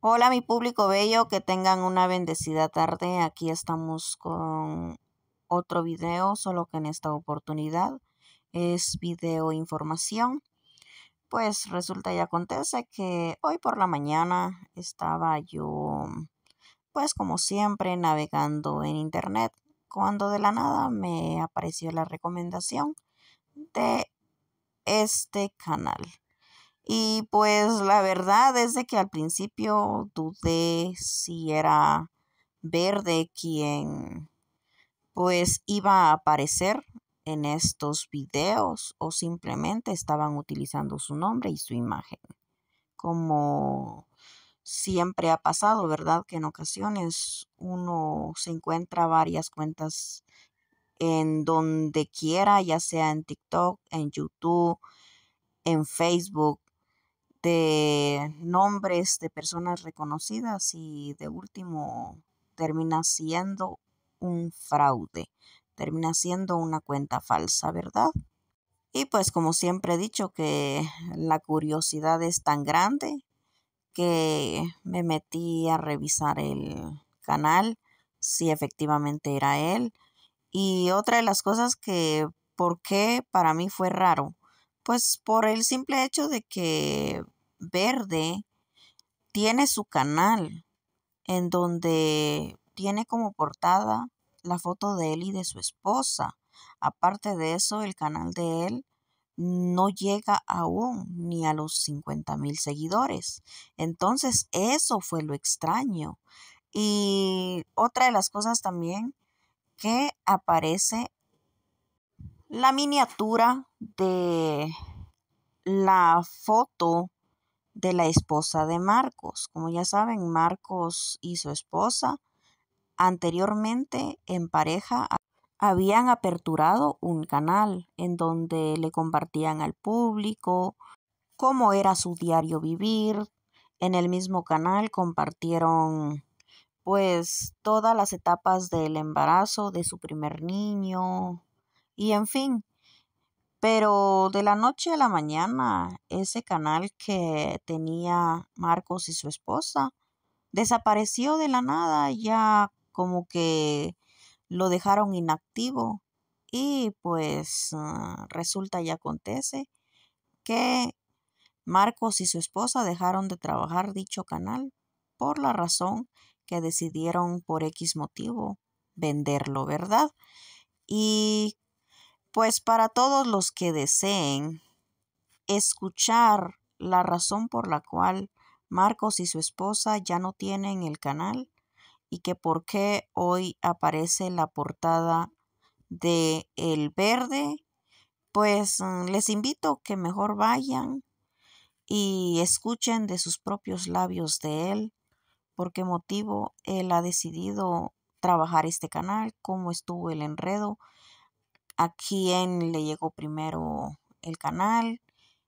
Hola mi público bello, que tengan una bendecida tarde. Aquí estamos con otro video, solo que en esta oportunidad es video información. Pues resulta y acontece que hoy por la mañana estaba yo, pues como siempre, navegando en internet, cuando de la nada me apareció la recomendación de este canal. Y pues la verdad es de que al principio dudé si era verde quien pues iba a aparecer en estos videos o simplemente estaban utilizando su nombre y su imagen. Como siempre ha pasado, ¿verdad? Que en ocasiones uno se encuentra varias cuentas en donde quiera, ya sea en TikTok, en YouTube, en Facebook, de nombres de personas reconocidas y de último termina siendo un fraude, termina siendo una cuenta falsa, ¿verdad? Y pues como siempre he dicho que la curiosidad es tan grande que me metí a revisar el canal, si efectivamente era él. Y otra de las cosas que, ¿por qué para mí fue raro? Pues por el simple hecho de que Verde tiene su canal en donde tiene como portada la foto de él y de su esposa. Aparte de eso, el canal de él no llega aún ni a los 50 mil seguidores. Entonces, eso fue lo extraño. Y otra de las cosas también que aparece la miniatura de la foto de la esposa de Marcos. Como ya saben, Marcos y su esposa anteriormente en pareja habían aperturado un canal en donde le compartían al público cómo era su diario vivir. En el mismo canal compartieron pues todas las etapas del embarazo de su primer niño y en fin, pero de la noche a la mañana, ese canal que tenía Marcos y su esposa desapareció de la nada, ya como que lo dejaron inactivo. Y pues ah, resulta y acontece que Marcos y su esposa dejaron de trabajar dicho canal por la razón que decidieron por X motivo venderlo, ¿verdad? Y pues para todos los que deseen escuchar la razón por la cual Marcos y su esposa ya no tienen el canal y que por qué hoy aparece la portada de El Verde, pues mm, les invito que mejor vayan y escuchen de sus propios labios de él por qué motivo él ha decidido trabajar este canal, cómo estuvo el enredo a quién le llegó primero el canal.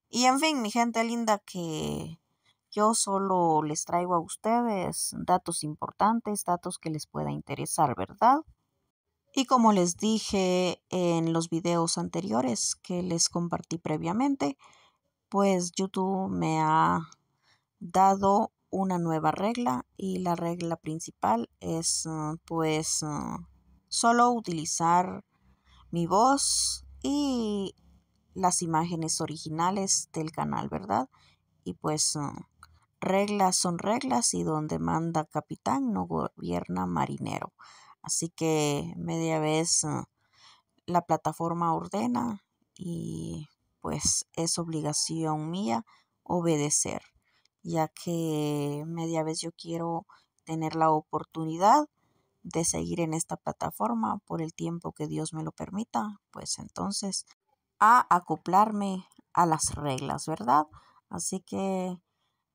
Y en fin, mi gente linda, que yo solo les traigo a ustedes datos importantes, datos que les pueda interesar, ¿verdad? Y como les dije en los videos anteriores que les compartí previamente, pues YouTube me ha dado una nueva regla y la regla principal es pues solo utilizar mi voz y las imágenes originales del canal, ¿verdad? Y pues uh, reglas son reglas y donde manda capitán no gobierna marinero. Así que media vez uh, la plataforma ordena y pues es obligación mía obedecer, ya que media vez yo quiero tener la oportunidad de seguir en esta plataforma por el tiempo que Dios me lo permita, pues entonces a acoplarme a las reglas, ¿verdad? Así que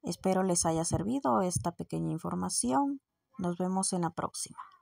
espero les haya servido esta pequeña información. Nos vemos en la próxima.